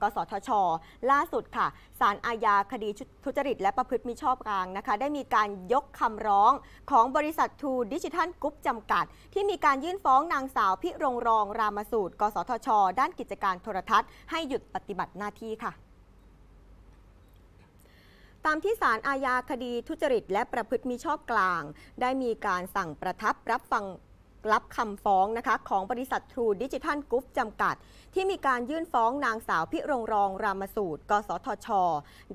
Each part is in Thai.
กสทช ล่าสุดค่ะศาลอาญาคดีทุจริตและประพฤติมิชอบกลางนะคะได้มีการยกคำร้องของบริษัททูดิจิทัลกรุ๊ปจำกัด ที่มีการยื่นฟ้องนางสาวพิรงรองรามสูตร กสทช ด้านกิจการโทรทัศน์ให้หยุดปฏิบัติหน้าที่ค่ะ ตามที่ศาลอาญาคดีทุจริต และประพฤติมิชอบกลาง ได้มีการสั่งประทับรับฟังรับคำฟ้องนะคะของบริษัททรูดิจิทัลกรุ๊ปจำกัด ที่มีการยื่นฟ้องนางสาวพิรงรอง รามสูตรกสทช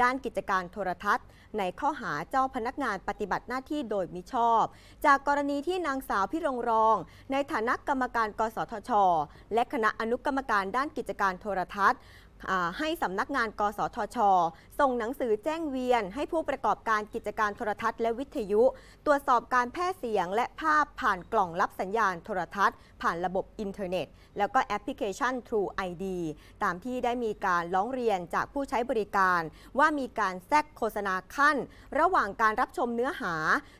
ด้านกิจการโทรทัศน์ ในข้อหาเจ้าพนักงานปฏิบัติหน้าที่โดยมิชอบ จากกรณีที่นางสาวพิรงรอง ในฐานะกรรมการ กสทช และคณะอนุกรรมการด้านกิจการโทรทัศน์ให้สำนักงานกสทช ส่งหนังสือแจ้งเวียนให้ผู้ประกอบการกิจการโทรทัศน์และวิทยุ ตรวจสอบการแพร่เสียงและภาพผ่านกล่องรับสัญญาณโทรทัศน์ ผ่านระบบอินเทอร์เน็ต แล้วก็แอปพลิเคชัน True ID ตามที่ได้มีการร้องเรียนจากผู้ใช้บริการว่ามีการแทรกโฆษณาขั้น ระหว่างการรับชมเนื้อหา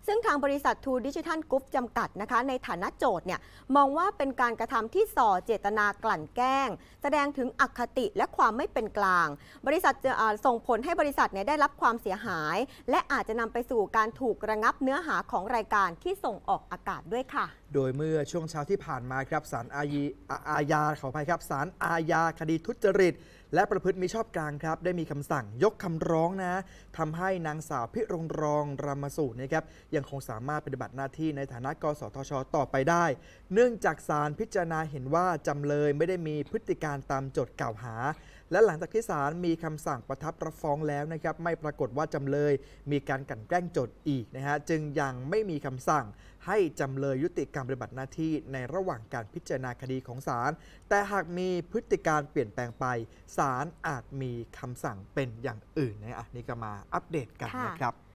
ซึ่งทางบริษัท True Digital Group จำกัดนะคะในฐานะโจทย์เนี่ยมองว่าเป็นการกระทำที่ส่อเจตนากลั่นแกล้ง แสดงถึงอคติและความไม่เป็นกลาง บริษัทจะส่งผลให้บริษัทเนี่ยได้รับความเสียหาย และอาจจะนำไปสู่การถูกระงับเนื้อหาของรายการที่ส่งออกอากาศด้วยค่ะ โดยเมื่อช่วงเช้าที่ผ่านมาครับ สารอาญาอาญาขออภัยครับ สารอาญาคดีทุจริต และประพฤติมิชอบกลางครับได้มีคำสั่งยกคำร้องนะทำให้นางสาวพิรงรองรามสูตรนะครับยังคงสามารถปฏิบัติหน้าที่ในฐานะกสทช ต่อไปได้ เนื่องจากสารพิจารณาเห็นว่าจำเลยไม่ได้มีพฤติการตามจดกล่าวหาและหลังจากที่ศาลมีคำสั่งประทับรับฟ้องแล้วนะครับ ไม่ปรากฏว่าจำเลยมีการกันแกล้งโจทย์อีกนะฮะจึงยังไม่มีคำสั่งให้จำเลยยุติการปฏิบัติหน้าที่ในระหว่างการพิจารณาคดีของศาล แต่หากมีพฤติการเปลี่ยนแปลงไปศาลอาจมีคำสั่งเป็นอย่างอื่นนะอะนนี่ก็มาอัปเดตกันนะครับ